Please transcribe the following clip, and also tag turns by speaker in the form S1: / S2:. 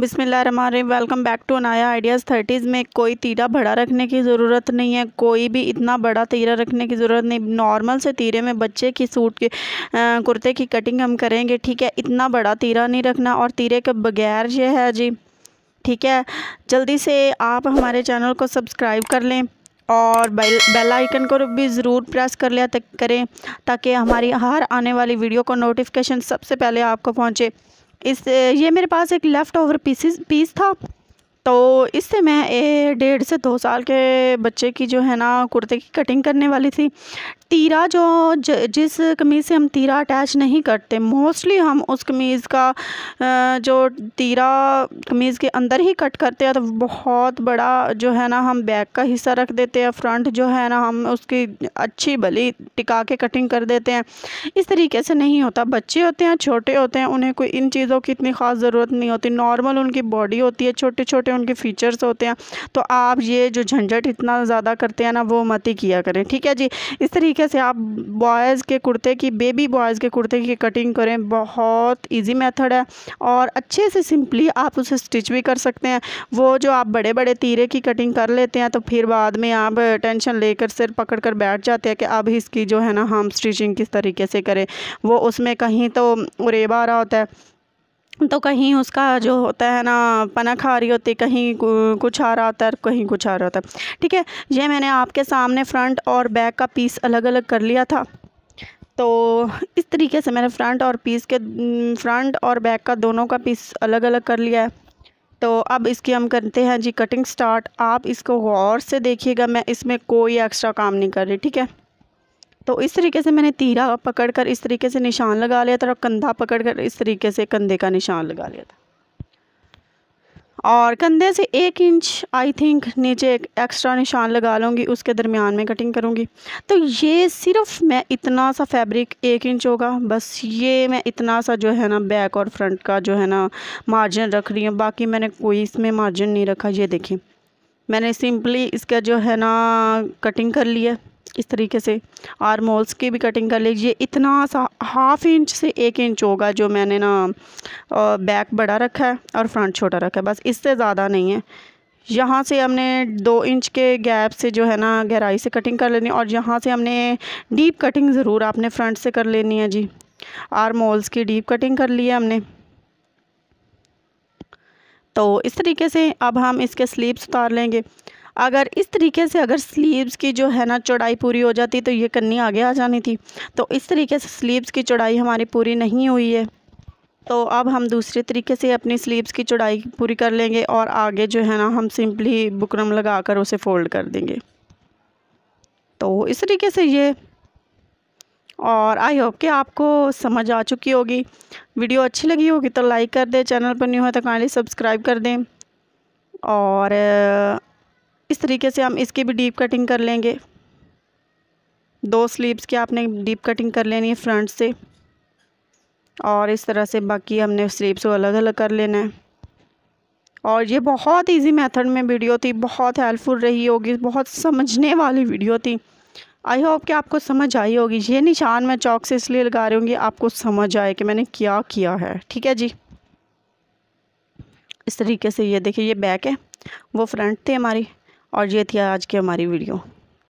S1: बिसमिल्ल welcome back to Anaya ideas thirties में कोई तीरा बड़ा रखने की ज़रूरत नहीं है कोई भी इतना बड़ा तीरा रखने की ज़रूरत नहीं नॉर्मल से तीरे में बच्चे की सूट के कुर्ते की कटिंग हम करेंगे ठीक है इतना बड़ा तीरा नहीं रखना और तीरे के बगैर ये है जी ठीक है जल्दी से आप हमारे चैनल को सब्सक्राइब कर लें और बेल बेल आइकन को भी ज़रूर प्रेस कर लिया तक करें ताकि हमारी हर आने वाली वीडियो को नोटिफिकेशन सबसे पहले आपको पहुँचे इस ये मेरे पास एक लेफ़्ट ओवर पीसीस पीस था तो इससे मैं डेढ़ से दो साल के बच्चे की जो है ना कुर्ते की कटिंग करने वाली थी तीरा जो ज, जिस कमीज़ से हम तीरा अटैच नहीं करते मोस्टली हम उस कमीज़ का जो तीरा कमीज़ के अंदर ही कट करते हैं तो बहुत बड़ा जो है ना हम बैक का हिस्सा रख देते हैं फ्रंट जो है ना हम उसकी अच्छी भली टिका के कटिंग कर देते हैं इस तरीके से नहीं होता बच्चे होते हैं छोटे होते हैं उन्हें कोई इन चीज़ों की इतनी ख़ास ज़रूरत नहीं होती नॉर्मल उनकी बॉडी होती है छोटे छोटे उनके फ़ीचर्स होते हैं तो आप ये जो झंझट इतना ज़्यादा करते हैं ना वो मत ही किया करें ठीक है जी इस तरीके तरीके से आप बॉयज़ के कुर्ते की बेबी बॉयज़ के कुर्ते की कटिंग करें बहुत इजी मेथड है और अच्छे से सिंपली आप उसे स्टिच भी कर सकते हैं वो जो आप बड़े बड़े तीरे की कटिंग कर लेते हैं तो फिर बाद में आप टेंशन लेकर सिर पकड़ कर बैठ जाते हैं कि अब इसकी जो है ना हम स्टिचिंग किस तरीके से करें वो उसमें कहीं तो उरेबा आ रहा होता है तो कहीं उसका जो होता है ना पनख आ रही होती कहीं कुछ आ रहा होता है कहीं कुछ आ रहा होता है ठीक है ये मैंने आपके सामने फ्रंट और बैक का पीस अलग अलग कर लिया था तो इस तरीके से मैंने फ्रंट और पीस के फ्रंट और बैक का दोनों का पीस अलग अलग कर लिया है तो अब इसकी हम करते हैं जी कटिंग स्टार्ट आप इसको गौर से देखिएगा मैं इसमें कोई एक्स्ट्रा काम नहीं कर रही ठीक है तो इस तरीके से मैंने तीरा पकड़ कर इस तरीके से निशान लगा लिया था और कंधा पकड़ कर इस तरीके से कंधे का निशान लगा लिया था और कंधे से एक इंच आई थिंक नीचे एक एक्स्ट्रा निशान लगा लूँगी उसके दरमियान में कटिंग करूँगी तो ये सिर्फ मैं इतना सा फैब्रिक एक इंच होगा बस ये मैं इतना सा जो है ना बैक और फ्रंट का जो है ना मार्जिन रख रही हूँ बाकी मैंने कोई इसमें मार्जिन नहीं रखा ये देखिए मैंने सिंपली इसका जो है ना कटिंग कर लिया इस तरीके से और मोल्स की भी कटिंग कर लीजिए इतना सा हाफ इंच से एक इंच होगा जो मैंने ना बैक बड़ा रखा है और फ्रंट छोटा रखा है बस इससे ज़्यादा नहीं है यहाँ से हमने दो इंच के गैप से जो है ना गहराई से कटिंग कर लेनी और यहाँ से हमने डीप कटिंग ज़रूर आपने फ्रंट से कर लेनी है जी और मोल्स की डीप कटिंग कर ली है हमने तो इस तरीके से अब हम इसके स्लीव्स उतार लेंगे अगर इस तरीके से अगर स्लीव्स की जो है ना चौड़ाई पूरी हो जाती तो ये कन्नी आगे आ जानी थी तो इस तरीके से स्लीव्स की चौड़ाई हमारी पूरी नहीं हुई है तो अब हम दूसरे तरीके से अपनी स्लीव्स की चौड़ाई पूरी कर लेंगे और आगे जो है ना हम सिंपली बुकरम लगा कर उसे फ़ोल्ड कर देंगे तो इस तरीके से ये और आई होप कि आपको समझ आ चुकी होगी वीडियो अच्छी लगी होगी तो लाइक कर दें चैनल पर न्यू है तो काइंडली सब्सक्राइब कर दें और इस तरीके से हम इसकी भी डीप कटिंग कर लेंगे दो स्लीव्स की आपने डीप कटिंग कर लेनी है फ्रंट से और इस तरह से बाकी हमने स्लीव्स को अलग अलग कर लेना है और ये बहुत इजी मेथड में वीडियो थी बहुत हेल्पफुल रही होगी बहुत समझने वाली वीडियो थी आई होप कि आपको समझ आई होगी ये निशान मैं चौक से इसलिए लगा रही हूँ कि आपको समझ आए कि मैंने क्या किया है ठीक है जी इस तरीके से ये देखिए ये बैक है वो फ्रंट थी हमारी और ये थी आज की हमारी वीडियो